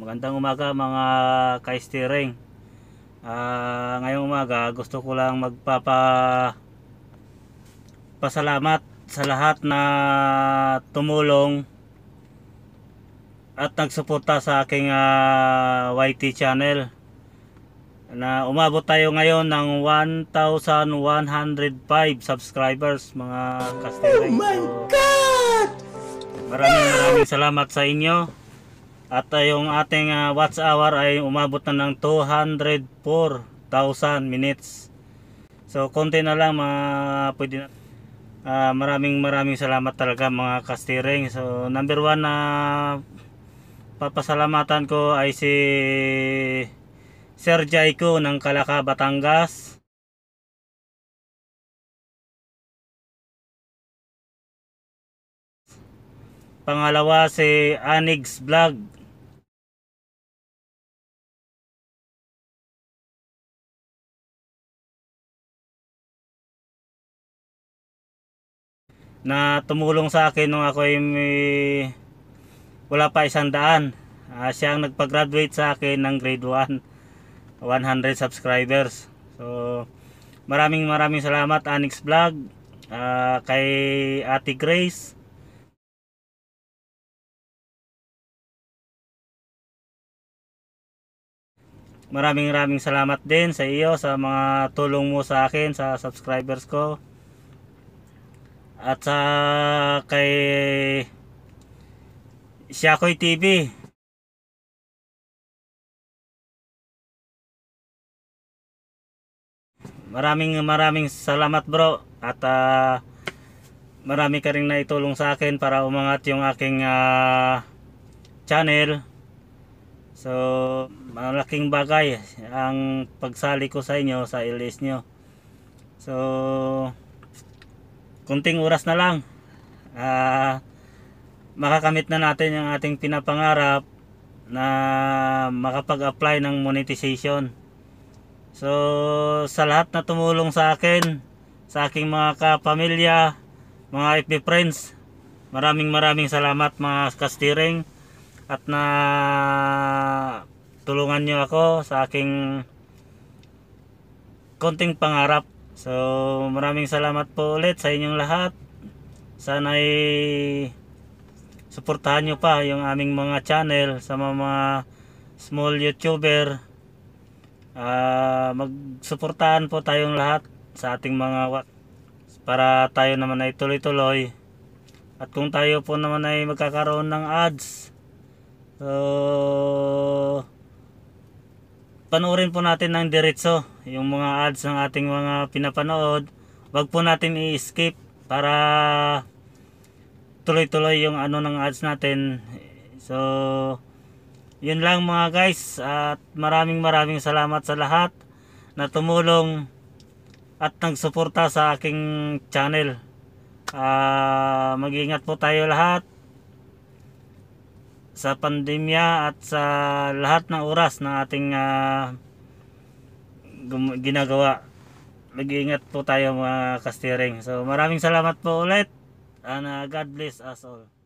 Magandang umaga mga ka-steering. Uh, ngayong umaga gusto ko lang magpapa pasalamat sa lahat na tumulong at nagsuporta sa aking uh, ah, YT channel na umabot tayo ngayon ng 1,105 subscribers mga ka Oh my God! Maraming maraming salamat sa inyo. At uh, yung ating uh, watch hour ay umabot na ng 204,000 minutes. So konti na lang mga uh, pwede na. Uh, maraming maraming salamat talaga mga kastiring. So number 1 na uh, papasalamatan ko ay si Sir Jaiko ng Kalaka, Batangas. Pangalawa si Anig's Vlog na tumulong sa akin nung ako ay may wala pa isang daan. Uh, siya ang nagpa-graduate sa akin ng grade 1. 100 subscribers. So, maraming maraming salamat Anix Vlog. Uh, kay Ate Grace. Maraming maraming salamat din sa iyo sa mga tulong mo sa akin, sa subscribers ko at sa kay Siakoy TV maraming maraming salamat bro at uh, marami ka rin naitulong sa akin para umangat yung aking uh, channel so malaking bagay ang pagsali ko sa inyo sa LS nyo so kunting oras na lang uh, makakamit na natin yung ating pinapangarap na makapag-apply ng monetization so sa lahat na tumulong sa akin sa aking mga kapamilya mga FB friends maraming maraming salamat mga kastiring at na tulungan nyo ako sa aking konting pangarap So, maraming salamat po ulit sa inyong lahat. Sana ay suportahan nyo pa yung aming mga channel sa mga small YouTuber. Uh, magsuportahan po tayong lahat sa ating mga para tayo naman ay tuloy-tuloy. At kung tayo po naman ay magkakaroon ng ads, so, panoorin po natin ng diretso yung mga ads ng ating mga pinapanood. Wag po natin i-skip para tuloy-tuloy yung ano ng ads natin. So, yun lang mga guys at maraming maraming salamat sa lahat na tumulong at nagsuporta sa aking channel. Uh, mag-ingat po tayo lahat sa pandemya at sa lahat ng oras ng ating uh, ginagawa. Mag-iingat po tayo mga kastering. So maraming salamat po ulit and uh, God bless us all.